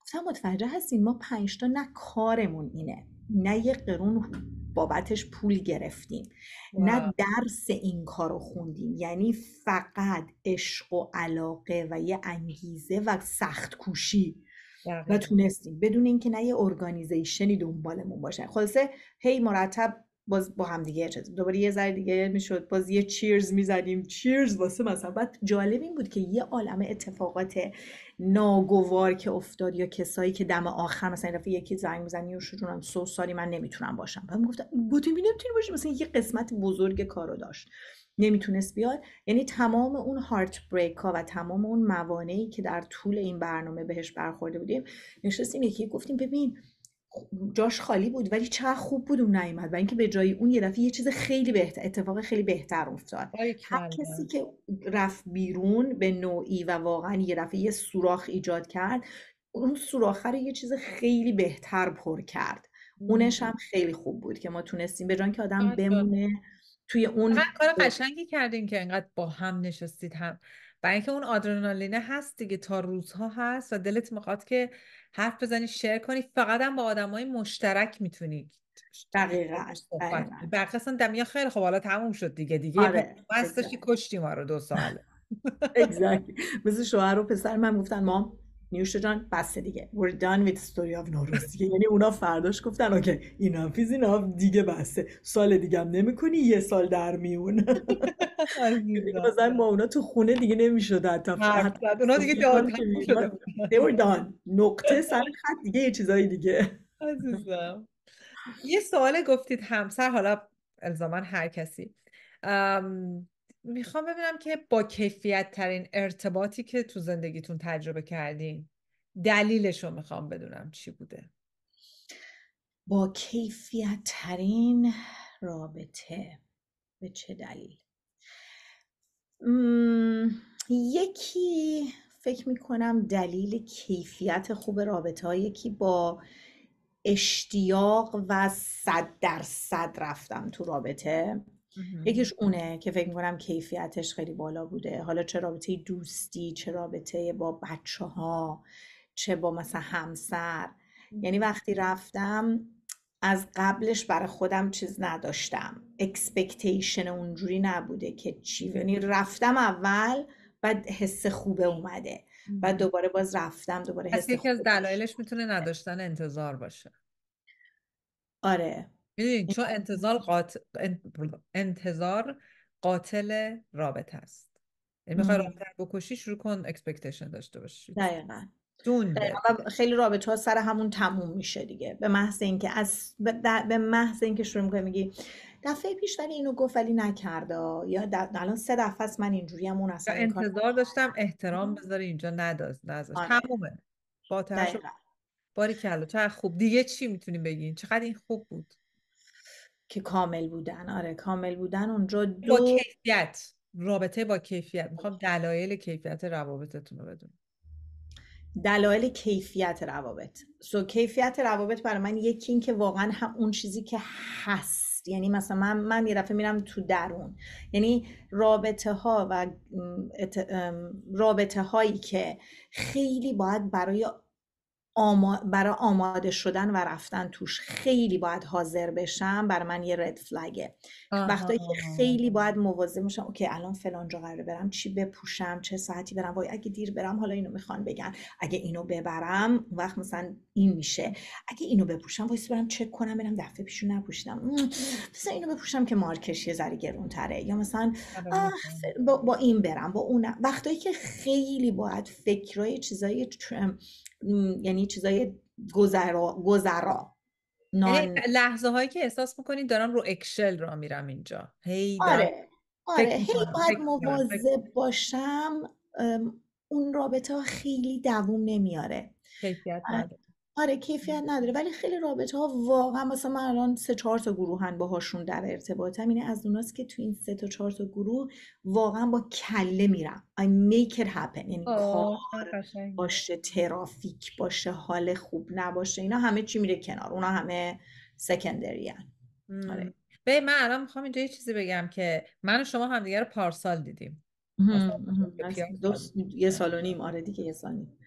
Speaker 2: گفتم متوجه هستیم ما پنج تا نه کارمون اینه نه یه قرون بابتش پول گرفتیم نه درس این کارو خوندیم یعنی فقط عشق و علاقه و یه انگیزه و سخت کوشی و تونستیم بدون اینکه نه یه ارگانیزیشنی دنبالمون باشه خلاصه هی مرتب باز با هم دیگه چیز دوباره یه ذره دیگه میشد باز یه چیرز میزدیم چیرز واسه مثلا بعد جالب این بود که یه عالم اتفاقات ناگوار که افتاد یا کسایی که دم آخر مثلا رفت یکی زنگ میزنی و شروع سو من نمیتونم باشم بعد گفتم گفتم نمیتونی باشی مثلا یه قسمت بزرگ کارو داشت نمیتونست بیاد یعنی تمام اون هارت بریک ها و تمام اون موانعی که در طول این برنامه بهش برخورده بودیم نشستیم یکی گفتیم ببین جاش خالی بود ولی چه خوب بود اون نیومد و اینکه به جای اون یه دفعه یه چیز خیلی بهتر اتفاق خیلی بهتر افتاد هر کسی که رفت بیرون به نوعی و واقعا یه دفعه یه سوراخ ایجاد کرد اون سوراخ رو یه چیز خیلی بهتر پر کرد اونش هم خیلی خوب بود که ما تونستیم به که آدم آره. بمونه
Speaker 1: توی اون کار قشنگی کردین که انقدر با هم نشستید هم و اینکه اون آدرنالینه هست دیگه تا روزها هست و دلت میخواد که حرف بزنی شیر کنی فقط هم با های مشترک میتونی دقیقا برخصا اصلا دمیا خیلی خب حالا تموم شد دیگه دیگه آره. که کشتی ما رو دو ساله
Speaker 2: مثل شوهر و پسر من گفتن ما؟ نیوشا جان بسته دیگه we're done with story of نوروز یعنی اونا فرداش گفتن اوکی اینا فیز اینا دیگه بسته سال دیگه هم نمی کنی یه سال در میون مثلا ما اونا تو خونه دیگه نمی حتی اونا دیگه جاهل شده they were done نقطه سر
Speaker 1: خط دیگه یه چیزای دیگه عزیزم یه سوال گفتید همسر حالا الزامن هر کسی میخوام ببینم که با کیفیت ترین ارتباطی که تو زندگیتون تجربه کردین دلیلش رو میخوام بدونم چی بوده
Speaker 2: با کیفیت ترین رابطه به چه دلیل یکی فکر میکنم دلیل کیفیت خوب رابطه ها یکی با اشتیاق و صد درصد رفتم تو رابطه یکیش اونه که فکر میکنم کیفیتش خیلی بالا بوده حالا چه رابطه دوستی چه رابطه با بچه ها چه با مثلا همسر یعنی وقتی رفتم از قبلش برای خودم چیز نداشتم اکسپکتیشن اونجوری نبوده که چی یعنی رفتم اول بعد حس خوبه اومده بعد دوباره باز رفتم دوباره حس
Speaker 1: یکی از دلایلش میتونه نداشتن انتظار باشه آره میدونین چون انتظار قاتل انتظار قاتل رابطه است یعنی میخوای رابطه بکشی شروع کن اکسپکتیشن داشته باشی دقیقا
Speaker 2: دون خیلی رابطه ها سر همون تموم میشه دیگه به محض اینکه از به محض اینکه شروع میکنی میگی دفعه پیش ولی اینو گفت ولی نکرده یا الان سه دفعه است من اینجوری هم اون اصلا انتظار
Speaker 1: داشتم احترام بذاری اینجا نداز آره. تمومه با باری کلا چقدر خوب دیگه چی میتونیم بگین چقدر این خوب بود که کامل بودن آره کامل بودن اونجا دو... کیفیت رابطه با کیفیت میخوام دلایل کیفیت روابطتون رو بدون دلایل کیفیت روابط
Speaker 2: سو کیفیت روابط برای من یکی این که واقعا هم اون چیزی که هست یعنی مثلا من من یه میرم تو درون یعنی رابطه ها و رابطه هایی که خیلی باید برای آما... برای آماده شدن و رفتن توش خیلی باید حاضر بشم بر من یه رد فلگه وقتی خیلی باید مواظب باشم اوکی الان فلان جا قراره برم چی بپوشم چه ساعتی برم وای اگه دیر برم حالا اینو میخوان بگن اگه اینو ببرم وقت مثلا این میشه اگه اینو بپوشم وایس برم چک کنم برم دفعه پیشو نپوشیدم مثلا اینو بپوشم که مارکش یه ذره تره یا مثلا آره، با, با, این برم با اون وقتایی که خیلی باید فکرای چیزای یعنی چیزای گذرا گذرا یعنی
Speaker 1: لحظه هایی که احساس میکنی دارم رو اکشل را میرم اینجا هی آره, آره. هی باید
Speaker 2: مواظب باشم اون رابطه ها خیلی دووم نمیاره آره کیفیت نداره ولی خیلی رابطه ها واقعا مثلا من الان سه چهار تا گروهن باهاشون در ارتباطم اینه یعنی از اوناست که تو این سه تا چهار تا گروه واقعا با کله میرم I make it happen یعنی کار باشه ترافیک باشه حال خوب نباشه اینا همه چی میره کنار اونا همه سکندری
Speaker 1: آره. به من الان میخوام اینجا یه چیزی بگم که من و شما همدیگه رو پارسال دیدیم یه آره. سال و نیم آره دیگه یه سال نیم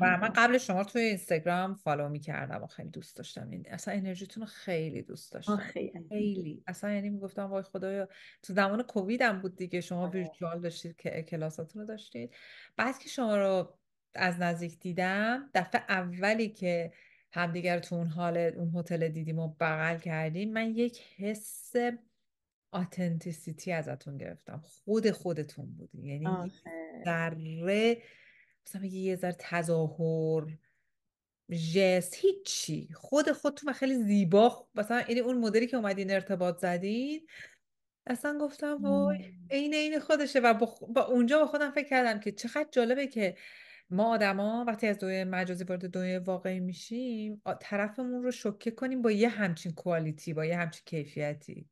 Speaker 1: و من قبل شما تو توی اینستاگرام فالو کردم و خیلی دوست داشتم این یعنی اصلا انرژیتون رو خیلی دوست داشتم خیلی. اصلا یعنی میگفتم وای خدایا تو زمان کووید بود دیگه شما آره. ویرچوال داشتید که کلاساتون رو داشتید بعد که شما رو از نزدیک دیدم دفعه اولی که همدیگر تو اون حال اون هتل دیدیم و بغل کردیم من یک حس آتنتیسیتی ازتون گرفتم خود خودتون بودی یعنی ذره مثلا یه ذره تظاهر جست هیچی خود خودتون و خیلی زیبا مثلا این اون مدلی که اومدین ارتباط زدین اصلا گفتم وای عین عین خودشه و با, اونجا با خودم فکر کردم که چقدر جالبه که ما آدما وقتی از دنیای مجازی وارد دنیای واقعی میشیم طرفمون رو شوکه کنیم با یه همچین کوالیتی با یه همچین کیفیتی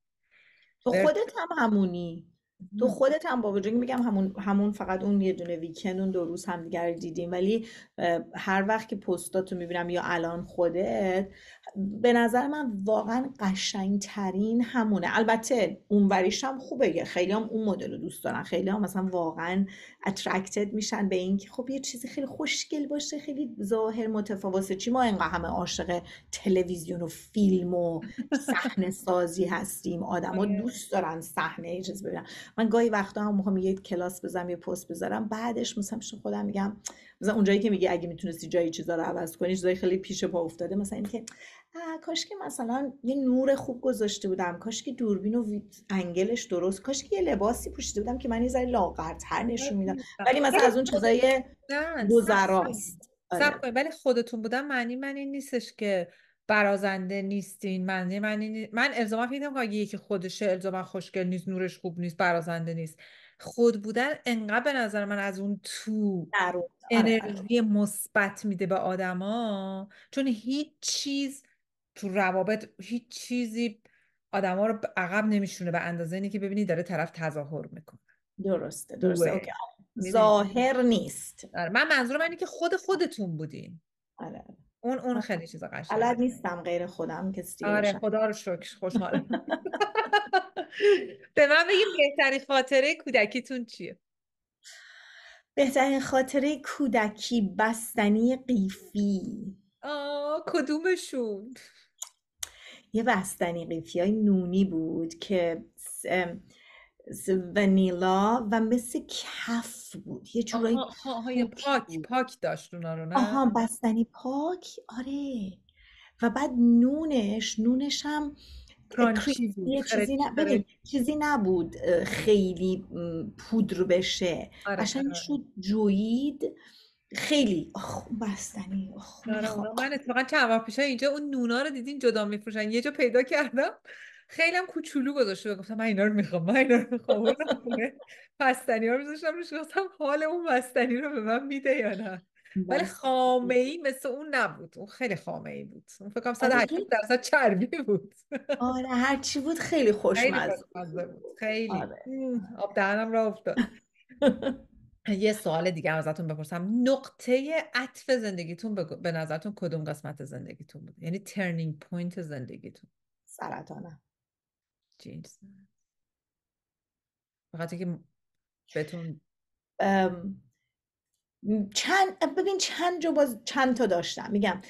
Speaker 1: تو خودت هم همونی
Speaker 2: تو خودت هم با میگم همون همون فقط اون یه دونه ویکند اون دو روز هم دیگر دیدیم ولی هر وقت که پستاتو میبینم یا الان خودت به نظر من واقعا قشنگ ترین همونه البته اونوریش هم خوبه خیلی هم اون مدل رو دوست دارن خیلی هم مثلا واقعا اترکتد میشن به اینکه خب یه چیزی خیلی خوشگل باشه خیلی ظاهر متفاوت چی ما انقدر همه عاشق تلویزیون و فیلم و صحنه سازی هستیم آدما آره. دوست دارن صحنه چیز ببینن من گاهی وقتا هم میخوام یه کلاس بزنم یه پست بذارم بعدش مثلا پیش خودم میگم مثلا اونجایی که میگه اگه میتونستی جایی چیزا رو عوض کنی چیزای خیلی پیش پا افتاده مثلا اینکه کاش که مثلا یه نور خوب گذاشته بودم کاش که دوربین و انگلش درست کاش که یه لباسی پوشیده بودم که من یه ذره لاغرتر نشون میدم ولی مثلا از اون
Speaker 1: چیزای گذراست آره. ولی خودتون بودن معنی من این نیستش که برازنده نیستین من یعنی من, این... من الزاما فکر یکی خودشه الزاما خوشگل نیست نورش خوب نیست برازنده نیست خود بودن انقدر به نظر من از اون تو درود. آره، انرژی مثبت میده به آدما چون هیچ چیز تو روابط هیچ چیزی آدما رو عقب نمیشونه به اندازه اینی که ببینی داره طرف تظاهر میکنه درسته درسته اوکی. ظاهر نیست آره، من منظورم اینه که خود خودتون بودین آره, آره. اون اون خیلی چیز قشنگه بلد
Speaker 2: نیستم غیر خودم که آره خدا رو شکر خوشحالم
Speaker 1: به من بگیم بهترین خاطره کودکیتون چیه
Speaker 2: بهترین خاطره کودکی بستنی قیفی آه کدومشون یه بستنی قیفی های نونی بود که ونیلا و مثل کف
Speaker 1: بود یه جورایی پاک پاک داشت اونا نه آها
Speaker 2: بستنی پاک آره و بعد نونش نونش هم چیزی, چیزی نبود خیلی پودر بشه آره، قشنگ آره، شد جوید خیلی آخ بستنی آخ آره،
Speaker 1: من اتفاقا چند وقت پیش اینجا اون نونا رو دیدین جدا میفروشن یه جا پیدا کردم خیلی هم کوچولو گذاشته گفتم من اینا رو میخوام من اینا رو میخوام بستنی ها رو میذاشتم روش گفتم حال اون بستنی رو به من میده یا نه ولی خامه ای مثل اون نبود اون خیلی خامه ای بود اون فکر کنم 180 آره، درصد چربی بود آره هر چی بود خیلی خوشمزه بود خیلی آره. آب دهنم را افتاد یه سوال دیگه ازتون بپرسم نقطه عطف زندگیتون به نظرتون کدوم قسمت زندگیتون بود یعنی ترنینگ پوینت زندگیتون سرطانم جینز فقط که بهتون
Speaker 2: چند ببین چند جا باز چند تا داشتم میگم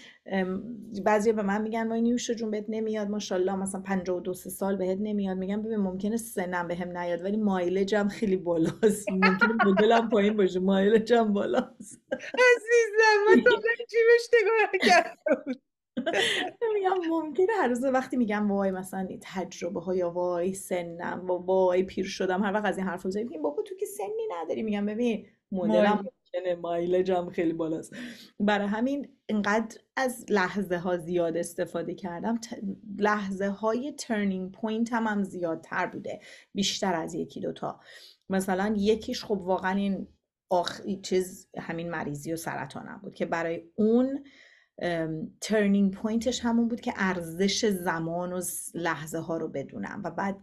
Speaker 2: بعضی به من میگن وای نیوش جون بهت نمیاد ماشاءالله مثلا 52 سه سال بهت نمیاد میگم ببین ممکنه سنم بهم نیاد ولی جم خیلی بالاست ممکنه
Speaker 1: مدلم پایین باشه مایلجم بالاست
Speaker 2: عزیزم من تو چی بهش نگاه میگم ممکنه هر روز وقتی میگم وای مثلا تجربه ها یا وای سنم و وای پیر شدم هر وقت از این حرف میزنی بابا تو که سنی نداری میگم ببین مدلم
Speaker 1: ممکنه مایلجم خیلی بالاست
Speaker 2: برای همین اینقدر از لحظه ها زیاد استفاده کردم لحظه های ترنینگ پوینت هم, هم زیادتر بوده بیشتر از یکی دوتا مثلا یکیش خب واقعا این آخ... چیز همین مریضی و سرطانم بود که برای اون ترنینگ پوینتش همون بود که ارزش زمان و لحظه ها رو بدونم و بعد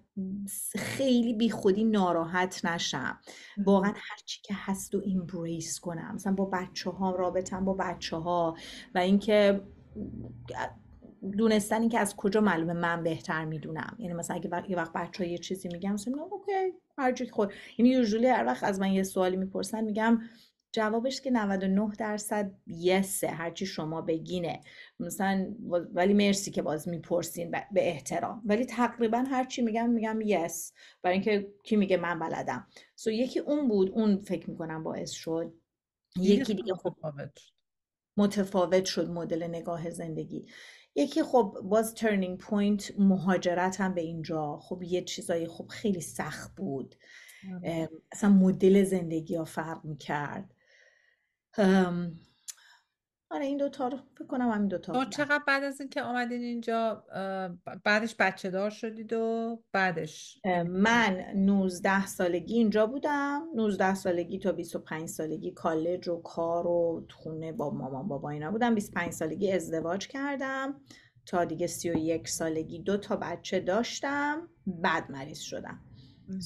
Speaker 2: خیلی بی خودی ناراحت نشم واقعا هرچی که هست و ایمبریس کنم مثلا با بچه ها رابطم با بچه ها و اینکه دونستن اینکه از کجا معلومه من بهتر میدونم یعنی مثلا اگه وقت یه وقت بچه یه چیزی میگم مثلا اوکی هر جوری خود یعنی یوزولی هر وقت از من یه سوالی میپرسن میگم جوابش که 99 درصد یسه هرچی شما بگینه مثلا ولی مرسی که باز میپرسین به احترام ولی تقریبا هرچی میگم میگم یس برای اینکه کی میگه من بلدم سو یکی اون بود اون فکر میکنم باعث شد یکی دیگه خب متفاوت شد مدل نگاه زندگی یکی خب باز ترنینگ پوینت مهاجرت هم به اینجا خب یه چیزایی خب خیلی سخت بود آره. اصلا مدل زندگی ها فرق میکرد آره این دوتا رو بکنم همین دوتا تو خب،
Speaker 1: چقدر بعد از اینکه آمدین اینجا بعدش بچه دار شدید و بعدش
Speaker 2: من 19 سالگی اینجا بودم 19 سالگی تا 25 سالگی کالج و کار و خونه با مامان بابا اینا بودم 25 سالگی ازدواج کردم تا دیگه 31 سالگی دو تا بچه داشتم بعد مریض شدم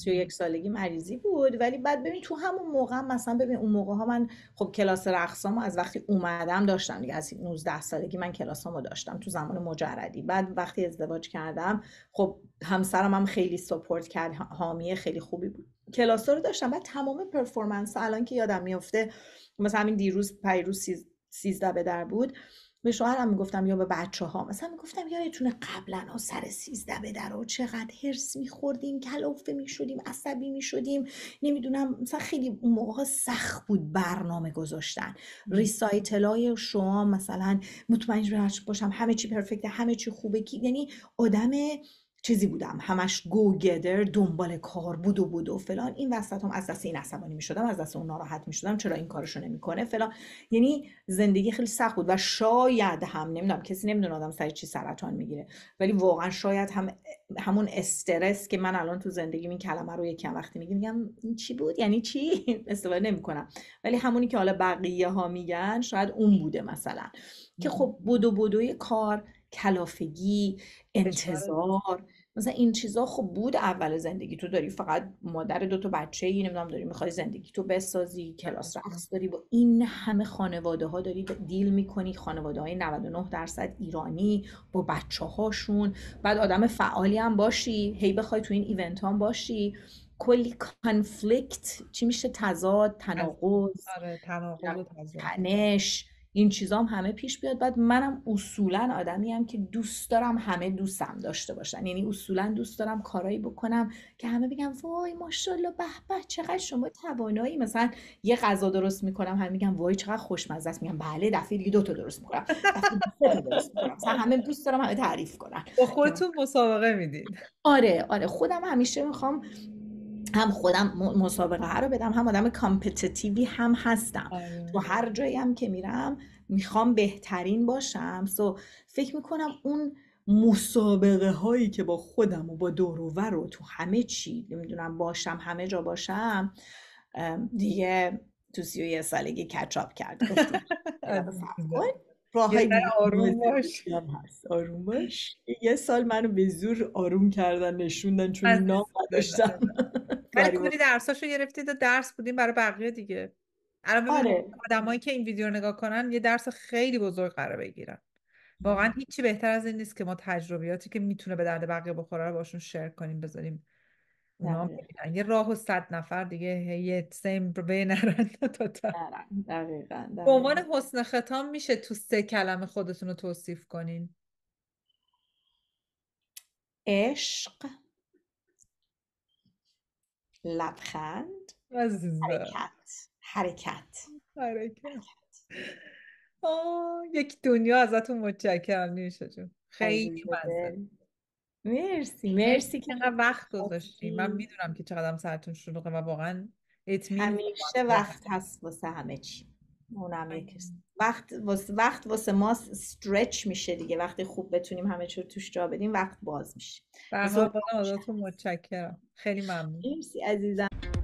Speaker 2: یک سالگی مریضی بود ولی بعد ببین تو همون موقع مثلا ببین اون موقع ها من خب کلاس رقصامو از وقتی اومدم داشتم دیگه از 19 سالگی من کلاسامو داشتم تو زمان مجردی بعد وقتی ازدواج کردم خب همسرم هم خیلی سپورت کرد حامی خیلی خوبی بود کلاس رو داشتم بعد تمام پرفورمنس الان که یادم میفته مثلا همین دیروز پیروز سیزده به در بود به شوهرم میگفتم یا به بچه ها مثلا میگفتم یادتونه قبلا ها سر سیزده به در و چقدر هرس میخوردیم کلافه میشدیم عصبی میشدیم نمیدونم مثلا خیلی اون موقع سخت بود برنامه گذاشتن ریسایتلای شما مثلا مطمئن باشم همه چی پرفکته همه چی خوبه کی یعنی آدم چیزی بودم همش گو گدر دنبال کار بود و بود و فلان این وسط هم از دست این عصبانی می شدم از دست اون ناراحت می شدم چرا این کارشو کنه فلان یعنی زندگی خیلی سخت بود و شاید هم نمیدونم کسی نمیدونه آدم سر چی سرطان میگیره ولی واقعا شاید هم همون استرس که من الان تو زندگی این کلمه رو یکم وقتی میگم میگم این چی بود یعنی چی استفاده نمی کنم ولی همونی که حالا بقیه ها میگن شاید اون بوده مثلا که خب بدو بودوی کار کلافگی انتظار مثلا این چیزا خب بود اول زندگی تو داری فقط مادر دو تا بچه ای نمیدونم داری میخوای زندگی تو بسازی کلاس رقص داری با این همه خانواده ها داری دیل میکنی خانواده های 99 درصد ایرانی با بچه هاشون بعد آدم فعالی هم باشی هی بخوای تو این ایونت باشی کلی کانفلیکت چی میشه تضاد تناقض آره، تناقض تنش این چیزام همه پیش بیاد بعد منم اصولا آدمی هم که دوست دارم همه دوستم داشته باشن یعنی اصولا دوست دارم کارایی بکنم که همه بگن وای ماشاءالله به به چقدر شما توانایی مثلا یه غذا درست میکنم همه میگن وای چقدر خوشمزه است میگم بله دفعه دیگه دو تا درست میکنم همه دوست دارم همه تعریف کنن
Speaker 1: با خودتون مسابقه میدید
Speaker 2: آره آره خودم همیشه میخوام هم خودم مسابقه ها رو بدم هم آدم کامپتیتیوی هم هستم آره. تو هر جایی هم که میرم میخوام بهترین باشم سو فکر میکنم اون مسابقه هایی که با خودم و با دوروور رو تو همه چی نمیدونم باشم همه جا باشم دیگه تو سی و یه سالگی کچاپ کرد راه آروم باش هست آروم باش یه سال منو به زور آروم کردن نشوندن چون نام نداشتم
Speaker 1: ولی کلی خب درساشو گرفتید و درس بودیم برای بقیه دیگه الان آره. آدمایی که این ویدیو رو نگاه کنن یه درس خیلی بزرگ قرار بگیرن واقعا هیچی بهتر از این نیست که ما تجربیاتی که میتونه به درد بقیه بخوره رو باشون شیر کنیم بذاریم یه راه و صد نفر دیگه یه سیم به نرن تا به عنوان حسن ختام میشه تو سه کلمه خودتون رو توصیف کنین عشق لبخند حرکت حرکت حرکت آه، یک دنیا ازتون متشکرم نیشه جون خیلی مزه مرسی مرسی که انقدر وقت گذاشتی من میدونم که چقدر سرتون شلوغه و واقعا همیشه وقت
Speaker 2: هست واسه همه چی وقت واسه وقت واسه ما استرچ میشه دیگه وقتی خوب بتونیم همه چی رو توش جا بدیم وقت باز میشه
Speaker 1: بسیار متشکرم خیلی ممنون مرسی عزیزم